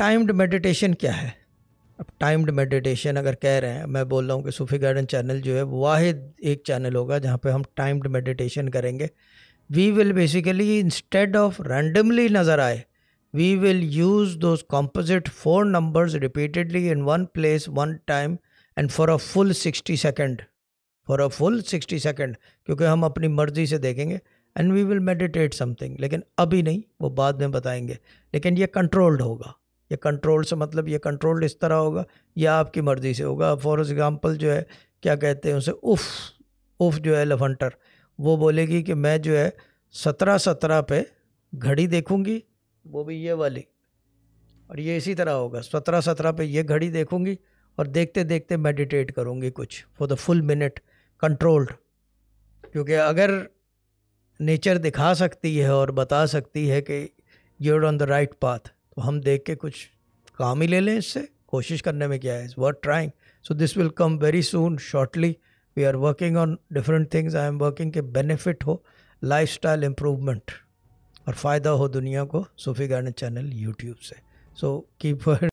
timed meditation क्या है अब टाइम्ड मेडिटेशन अगर कह रहे हैं मैं बोल रहा हूँ कि सूफी गार्डन चैनल जो है वाहिद एक चैनल होगा जहाँ पे हम टाइम्ड मेडिटेशन करेंगे we will basically instead of randomly नज़र आए we will use those composite four numbers repeatedly in one place one time and for a full sixty second for a full sixty second क्योंकि हम अपनी मर्जी से देखेंगे and we will meditate something लेकिन अभी नहीं वो बाद में बताएंगे लेकिन ये कंट्रोल्ड होगा ये कंट्रोल से मतलब ये कंट्रोल्ड इस तरह होगा या आपकी मर्ज़ी से होगा फॉर एग्ज़ाम्पल जो है क्या कहते हैं उसे उफ़ उफ़ जो है लफंटर वो बोलेगी कि मैं जो है सत्रह सत्रह पे घड़ी देखूंगी वो भी ये वाली और ये इसी तरह होगा सत्रह सत्रह पे ये घड़ी देखूंगी और देखते देखते मेडिटेट करूंगी कुछ for the full minute controlled क्योंकि अगर नेचर दिखा सकती है और बता सकती है कि you're on the right path तो हम देख के कुछ काम ही ले लें इससे कोशिश करने में क्या है worth trying so this will come very soon shortly we are working on different things I am working के बेनिफिट हो लाइफ स्टाइल इम्प्रूवमेंट और फ़ायदा हो दुनिया को सूफी गार्डन चैनल यूट्यूब से सो कीप